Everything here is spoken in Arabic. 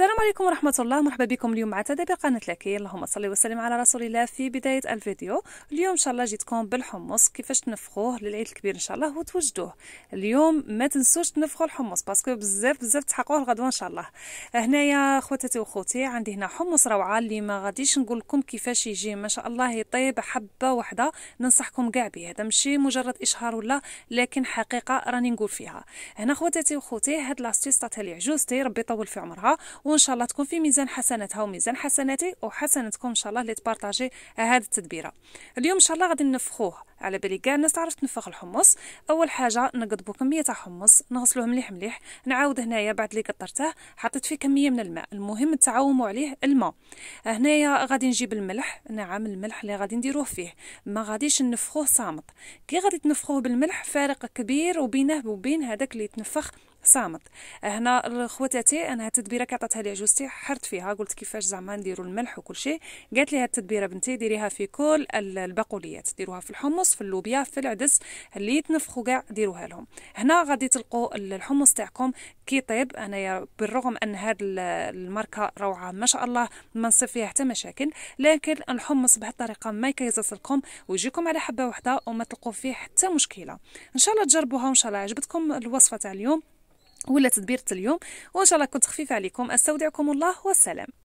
السلام عليكم ورحمة الله مرحبا بكم اليوم مع تدابير قناة لاكي اللهم صل وسلم على رسول الله في بداية الفيديو اليوم إن شاء الله جيتكم بالحمص كيفاش تنفخوه للعيد الكبير إن شاء الله وتوجدوه اليوم ما تنسوش تنفخوا الحمص باسكو بزاف بزاف تحقوه الغدوة إن شاء الله هنايا خواتاتي وخوتي عندي هنا حمص روعة اللي ما غاديش نقول لكم كيفاش يجي ما شاء الله يطيب حبة واحدة ننصحكم كاع به هذا ماشي مجرد إشهار ولا لكن حقيقة راني نقول فيها هنا خواتاتي وخوتي هاد لاستيس تاع عجوزتي ربي يطول في عمرها وان شاء الله تكون في ميزان حسناتها وميزان حسناتي وحسناتكم ان شاء الله اللي تبارطاجي هذه التدبيره اليوم ان شاء الله غادي نفخوه على بالي كاع الناس تعرف تنفخ الحمص اول حاجه نقضبو كميه تاع حمص نغسلوه مليح مليح نعاود هنايا بعد اللي قطرته حطيت فيه كميه من الماء المهم تعاوموا عليه الماء هنايا غادي نجيب الملح نعم الملح اللي غادي نديروه فيه ما غاديش نفخوه صامت كي غادي تنفخوه بالملح فارق كبير وبينه وبين هذاك اللي تنفخ صامت هنا الخوته انا انا التدبيره كعطاتها لي جوستي حرت فيها قلت كيفاش زعما نديروا الملح وكل شيء قالت لي هاد التدبيره بنتي ديريها في كل البقوليات ديروها في الحمص في اللوبيا في العدس اللي يتنفخوا كاع ديروها لهم هنا غادي تلقوا الحمص تاعكم كيطيب انايا بالرغم ان هاد الماركه روعه ما شاء الله ما نصيب فيها حتى مشاكل لكن الحمص بهاد الطريقه ما يكيزس لكم ويجيكم على حبه وحده وما تلقوا فيه حتى مشكله ان شاء الله تجربوها وان شاء الله عجبتكم الوصفه تاع اليوم ولا تدبيره اليوم وان شاء الله كنت خفيفه عليكم استودعكم الله والسلام